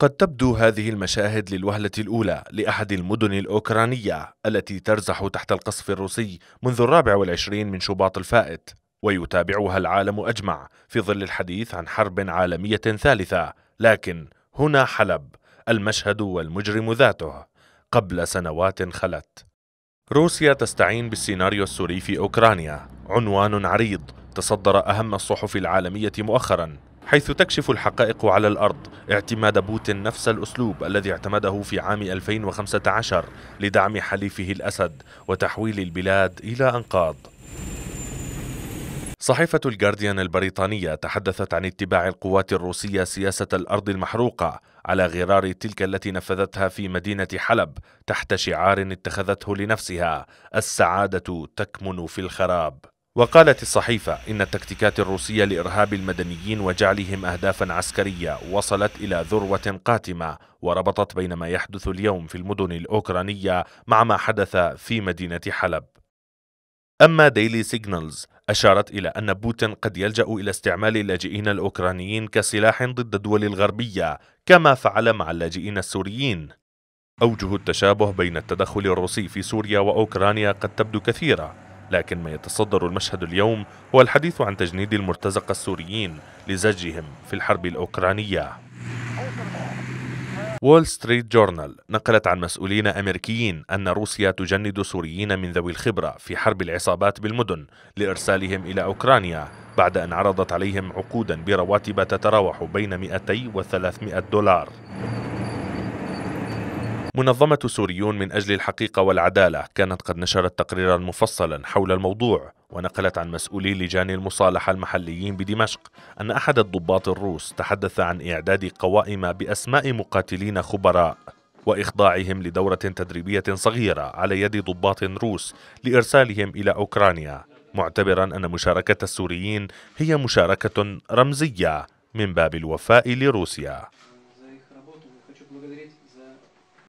قد تبدو هذه المشاهد للوهلة الأولى لأحد المدن الأوكرانية التي ترزح تحت القصف الروسي منذ الرابع والعشرين من شباط الفائت ويتابعها العالم أجمع في ظل الحديث عن حرب عالمية ثالثة لكن هنا حلب المشهد والمجرم ذاته قبل سنوات خلت روسيا تستعين بالسيناريو السوري في أوكرانيا عنوان عريض تصدر أهم الصحف العالمية مؤخراً حيث تكشف الحقائق على الأرض اعتماد بوتين نفس الأسلوب الذي اعتمده في عام 2015 لدعم حليفه الأسد وتحويل البلاد إلى أنقاض صحيفة الجارديان البريطانية تحدثت عن اتباع القوات الروسية سياسة الأرض المحروقة على غرار تلك التي نفذتها في مدينة حلب تحت شعار اتخذته لنفسها السعادة تكمن في الخراب وقالت الصحيفة إن التكتيكات الروسية لإرهاب المدنيين وجعلهم أهدافا عسكرية وصلت إلى ذروة قاتمة وربطت بين ما يحدث اليوم في المدن الأوكرانية مع ما حدث في مدينة حلب أما ديلي سيجنالز أشارت إلى أن بوتين قد يلجأ إلى استعمال اللاجئين الأوكرانيين كسلاح ضد الدول الغربية كما فعل مع اللاجئين السوريين أوجه التشابه بين التدخل الروسي في سوريا وأوكرانيا قد تبدو كثيرة لكن ما يتصدر المشهد اليوم هو الحديث عن تجنيد المرتزقة السوريين لزجهم في الحرب الأوكرانية وول ستريت جورنال نقلت عن مسؤولين أمريكيين أن روسيا تجند سوريين من ذوي الخبرة في حرب العصابات بالمدن لإرسالهم إلى أوكرانيا بعد أن عرضت عليهم عقودا برواتب تتراوح بين 200 و 300 دولار منظمة سوريون من أجل الحقيقة والعدالة كانت قد نشرت تقريرا مفصلا حول الموضوع ونقلت عن مسؤولي لجان المصالحة المحليين بدمشق أن أحد الضباط الروس تحدث عن إعداد قوائم بأسماء مقاتلين خبراء وإخضاعهم لدورة تدريبية صغيرة على يد ضباط روس لإرسالهم إلى أوكرانيا معتبرا أن مشاركة السوريين هي مشاركة رمزية من باب الوفاء لروسيا